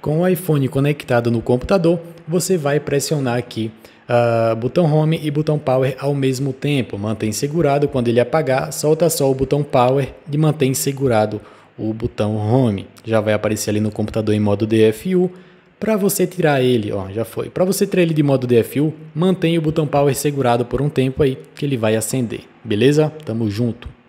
Com o iPhone conectado no computador, você vai pressionar aqui uh, botão Home e botão Power ao mesmo tempo. Mantém segurado, quando ele apagar, solta só o botão Power e mantém segurado o botão Home. Já vai aparecer ali no computador em modo DFU. Para você tirar ele, ó, já foi. Para você tirar ele de modo DFU, mantém o botão Power segurado por um tempo aí, que ele vai acender. Beleza? Tamo junto.